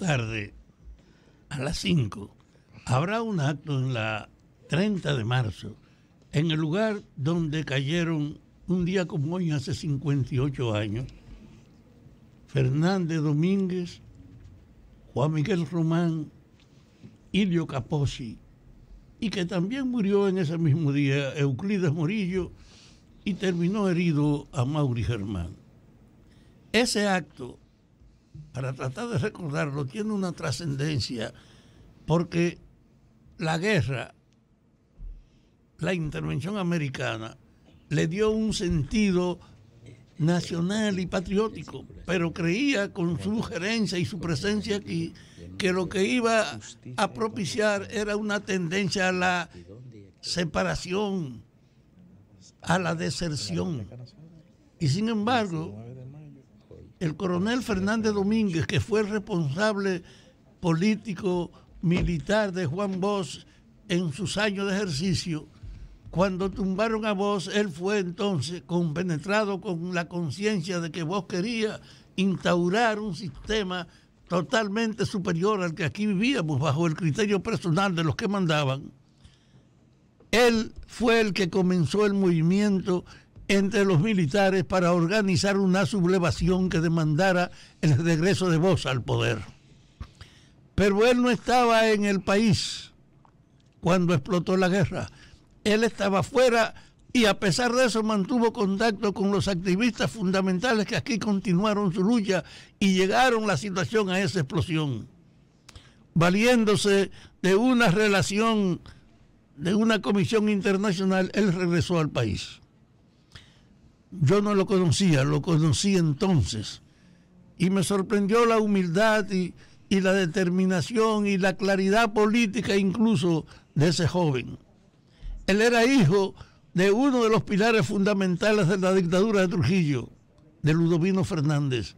tarde, a las 5, habrá un acto en la 30 de marzo, en el lugar donde cayeron un día como hoy, hace 58 años, Fernández Domínguez, Juan Miguel Román, Ilio Caposi y que también murió en ese mismo día Euclides Morillo y terminó herido a Mauri Germán. Ese acto para tratar de recordarlo, tiene una trascendencia porque la guerra, la intervención americana, le dio un sentido nacional y patriótico, pero creía con su gerencia y su presencia aquí que lo que iba a propiciar era una tendencia a la separación, a la deserción. Y sin embargo, el coronel Fernández Domínguez, que fue responsable político militar de Juan Bosch en sus años de ejercicio, cuando tumbaron a Bosch, él fue entonces compenetrado con la conciencia de que Bosch quería instaurar un sistema totalmente superior al que aquí vivíamos bajo el criterio personal de los que mandaban. Él fue el que comenzó el movimiento entre los militares para organizar una sublevación que demandara el regreso de Bosa al poder. Pero él no estaba en el país cuando explotó la guerra. Él estaba fuera y a pesar de eso mantuvo contacto con los activistas fundamentales que aquí continuaron su lucha y llegaron la situación a esa explosión, valiéndose de una relación de una comisión internacional, él regresó al país. Yo no lo conocía, lo conocí entonces. Y me sorprendió la humildad y, la determinación y la claridad política incluso de ese joven. Él era hijo de uno de los pilares fundamentales de la dictadura de Trujillo, de Ludovino Fernández.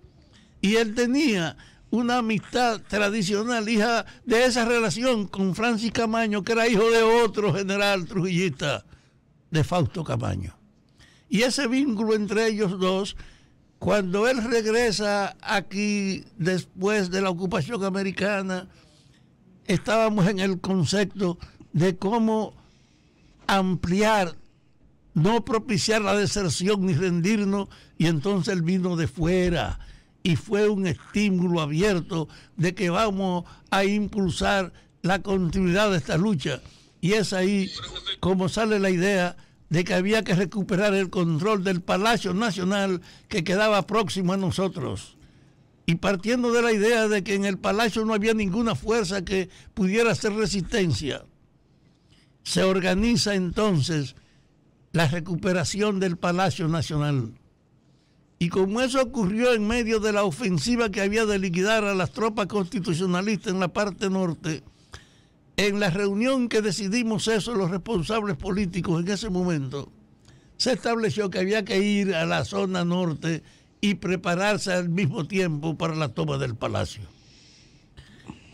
Y él tenía una amistad tradicional, hija de esa relación con Francis Camaño, que era hijo de otro general trujillista, de Fausto Camaño. Y ese vínculo entre ellos dos, cuando él regresa aquí después de la ocupación americana, estábamos en el concepto de cómo ampliar, no propiciar la deserción ni rendirnos, y entonces él vino de fuera y fue un estímulo abierto de que vamos a impulsar la continuidad de esta lucha. Y es ahí como sale la idea de que había que recuperar el control del Palacio Nacional que quedaba próximo a nosotros. Y partiendo de la idea de que en el Palacio no había ninguna fuerza que pudiera hacer resistencia, se organiza entonces la recuperación del Palacio Nacional. Y como eso ocurrió en medio de la ofensiva que había de liquidar a las tropas constitucionalistas en la parte norte, en la reunión que decidimos eso los responsables políticos en ese momento, se estableció que había que ir a la zona norte y prepararse al mismo tiempo para la toma del palacio.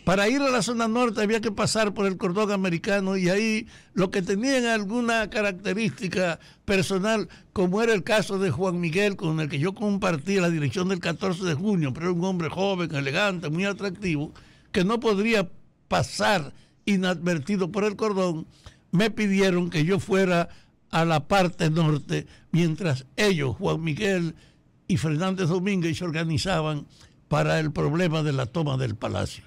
Para ir a la zona norte había que pasar por el cordón americano y ahí lo que tenían alguna característica personal, como era el caso de Juan Miguel, con el que yo compartí la dirección del 14 de junio, pero era un hombre joven, elegante, muy atractivo, que no podría pasar inadvertido por el cordón, me pidieron que yo fuera a la parte norte, mientras ellos, Juan Miguel y Fernández Domínguez, se organizaban para el problema de la toma del palacio.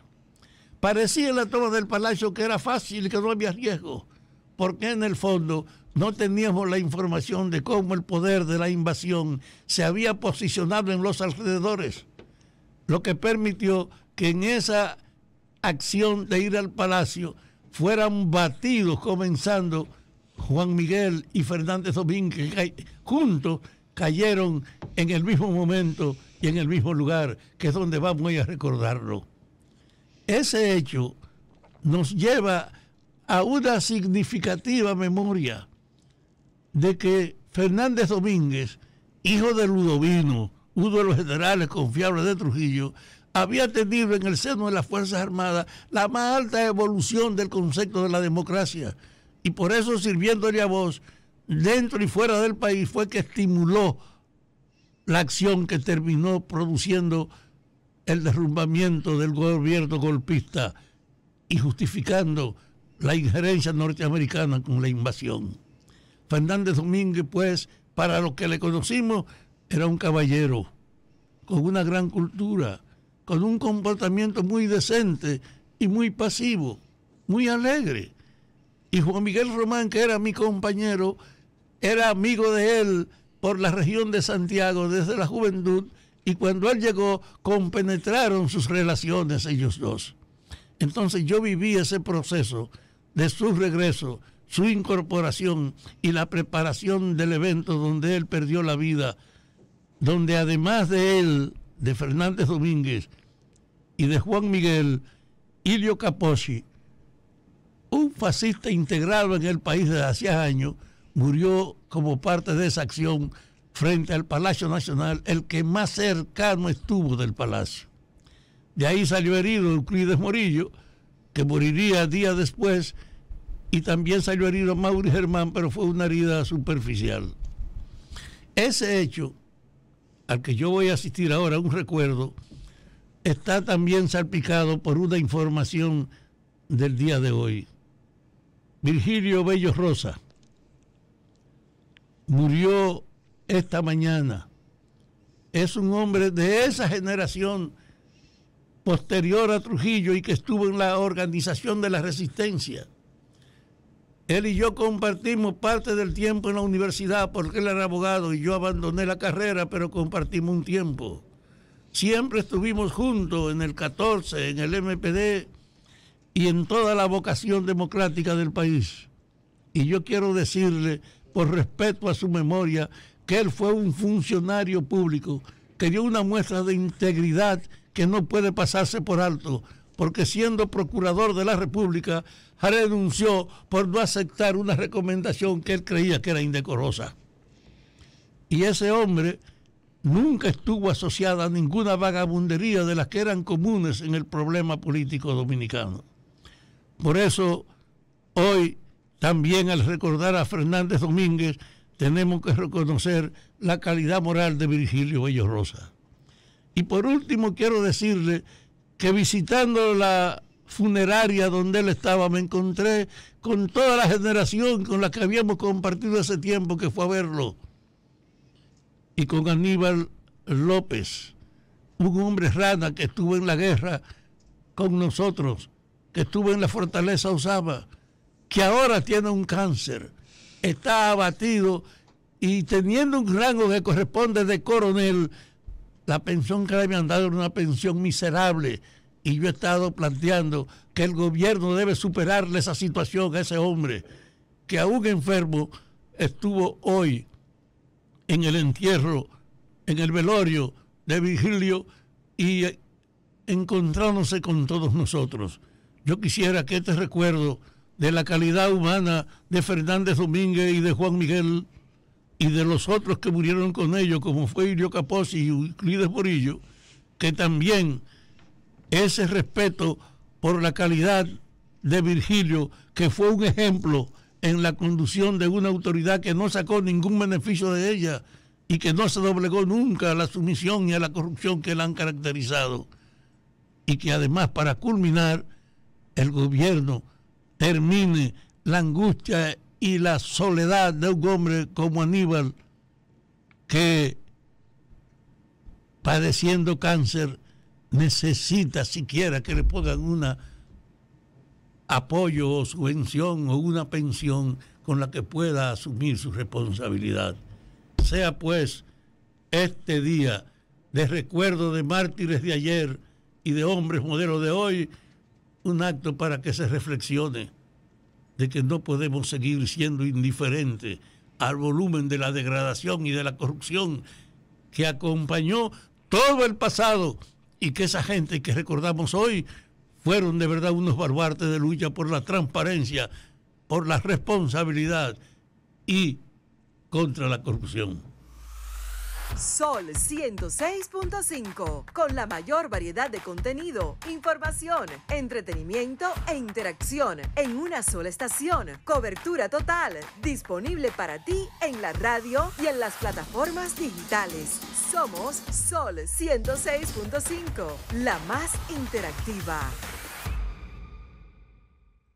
Parecía la toma del palacio que era fácil, y que no había riesgo, porque en el fondo no teníamos la información de cómo el poder de la invasión se había posicionado en los alrededores, lo que permitió que en esa acción de ir al palacio fueran batidos, comenzando Juan Miguel y Fernández Domínguez, que juntos cayeron en el mismo momento y en el mismo lugar, que es donde vamos hoy a recordarlo. Ese hecho nos lleva a una significativa memoria de que Fernández Domínguez, hijo de Ludovino, uno de los generales confiables de Trujillo, había tenido en el seno de las Fuerzas Armadas la más alta evolución del concepto de la democracia. Y por eso sirviéndole a voz... dentro y fuera del país, fue que estimuló la acción que terminó produciendo el derrumbamiento del gobierno golpista y justificando la injerencia norteamericana con la invasión. Fernández Domínguez, pues, para los que le conocimos, era un caballero con una gran cultura, con un comportamiento muy decente y muy pasivo, muy alegre. Y Juan Miguel Román, que era mi compañero, era amigo de él por la región de Santiago desde la juventud y cuando él llegó compenetraron sus relaciones ellos dos. Entonces yo viví ese proceso de su regreso, su incorporación y la preparación del evento donde él perdió la vida, donde además de él, de Fernández Domínguez, y de Juan Miguel Ilio Capocci, un fascista integrado en el país de hacía años, murió como parte de esa acción frente al Palacio Nacional, el que más cercano estuvo del Palacio. De ahí salió herido Euclides Morillo, que moriría días después, y también salió herido Mauri Germán, pero fue una herida superficial. Ese hecho, al que yo voy a asistir ahora, un recuerdo, está también salpicado por una información del día de hoy. Virgilio Bello Rosa murió esta mañana. Es un hombre de esa generación posterior a Trujillo y que estuvo en la organización de la resistencia. Él y yo compartimos parte del tiempo en la universidad porque él era abogado y yo abandoné la carrera, pero compartimos un tiempo. Siempre estuvimos juntos en el 14, en el MPD y en toda la vocación democrática del país. Y yo quiero decirle, por respeto a su memoria, que él fue un funcionario público que dio una muestra de integridad que no puede pasarse por alto, porque siendo procurador de la República renunció por no aceptar una recomendación que él creía que era indecorosa. Y ese hombre nunca estuvo asociada a ninguna vagabundería de las que eran comunes en el problema político dominicano. Por eso, hoy, también al recordar a Fernández Domínguez, tenemos que reconocer la calidad moral de Virgilio Bello Rosa. Y por último, quiero decirle que visitando la funeraria donde él estaba, me encontré con toda la generación con la que habíamos compartido ese tiempo que fue a verlo y con Aníbal López, un hombre rana que estuvo en la guerra con nosotros, que estuvo en la fortaleza Osama, que ahora tiene un cáncer, está abatido y teniendo un rango que corresponde de coronel, la pensión que le han dado era una pensión miserable. Y yo he estado planteando que el gobierno debe superarle esa situación a ese hombre, que aún enfermo estuvo hoy en el entierro, en el velorio de Virgilio y eh, encontrándose con todos nosotros. Yo quisiera que este recuerdo de la calidad humana de Fernández Domínguez y de Juan Miguel y de los otros que murieron con ellos, como fue Ilio Capozzi y Euclides Borillo, que también ese respeto por la calidad de Virgilio, que fue un ejemplo en la conducción de una autoridad que no sacó ningún beneficio de ella y que no se doblegó nunca a la sumisión y a la corrupción que la han caracterizado. Y que además, para culminar, el gobierno termine la angustia y la soledad de un hombre como Aníbal, que padeciendo cáncer necesita siquiera que le pongan una apoyo o subvención o una pensión con la que pueda asumir su responsabilidad. Sea pues este día de recuerdo de mártires de ayer y de hombres modelos de hoy, un acto para que se reflexione de que no podemos seguir siendo indiferentes al volumen de la degradación y de la corrupción que acompañó todo el pasado y que esa gente que recordamos hoy fueron de verdad unos barbartes de lucha por la transparencia, por la responsabilidad y contra la corrupción. Sol 106.5, con la mayor variedad de contenido, información, entretenimiento e interacción en una sola estación. Cobertura total, disponible para ti en la radio y en las plataformas digitales. Somos Sol 106.5, la más interactiva.